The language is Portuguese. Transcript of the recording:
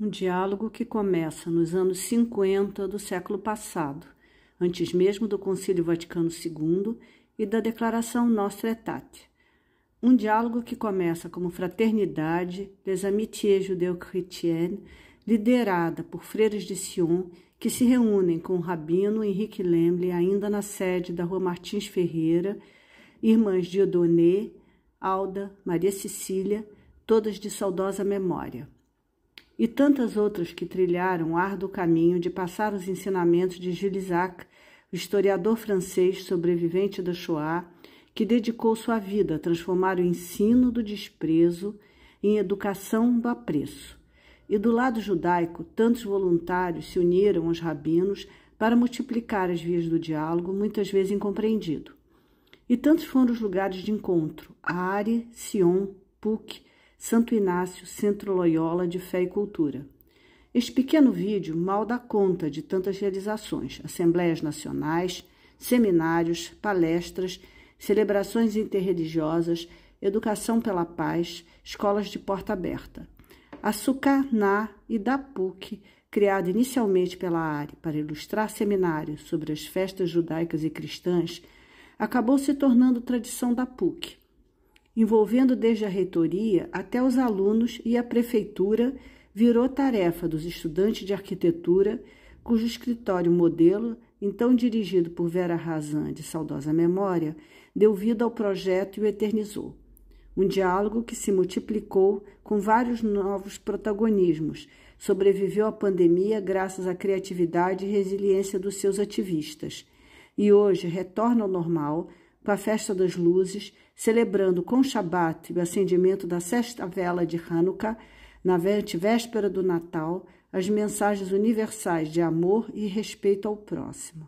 Um diálogo que começa nos anos 50 do século passado, antes mesmo do Concílio Vaticano II e da Declaração Nostra Aetate. Um diálogo que começa como Fraternidade des Amitiés judeo chrétiennes liderada por freiras de Sion, que se reúnem com o rabino Henrique Lemble, ainda na sede da Rua Martins Ferreira, irmãs Diodoné, Alda, Maria Cecília, todas de saudosa memória e tantas outras que trilharam o árduo caminho de passar os ensinamentos de Gilles Isaac, o historiador francês sobrevivente da Shoah, que dedicou sua vida a transformar o ensino do desprezo em educação do apreço. E do lado judaico, tantos voluntários se uniram aos rabinos para multiplicar as vias do diálogo, muitas vezes incompreendido. E tantos foram os lugares de encontro: Are, Sion, PUC, Santo Inácio, Centro Loyola de Fé e Cultura. Este pequeno vídeo mal dá conta de tantas realizações: assembleias nacionais, seminários, palestras, celebrações interreligiosas, educação pela paz, escolas de porta aberta. A Sucaná e da PUC, criada inicialmente pela ARE para ilustrar seminários sobre as festas judaicas e cristãs, acabou se tornando tradição da PUC envolvendo desde a reitoria até os alunos e a prefeitura, virou tarefa dos estudantes de arquitetura, cujo escritório modelo, então dirigido por Vera Razan de saudosa memória, deu vida ao projeto e o eternizou. Um diálogo que se multiplicou com vários novos protagonismos, sobreviveu à pandemia graças à criatividade e resiliência dos seus ativistas. E hoje retorna ao normal, com a festa das luzes, celebrando com Shabat e o acendimento da sexta vela de Hanukkah, na véspera do Natal, as mensagens universais de amor e respeito ao próximo.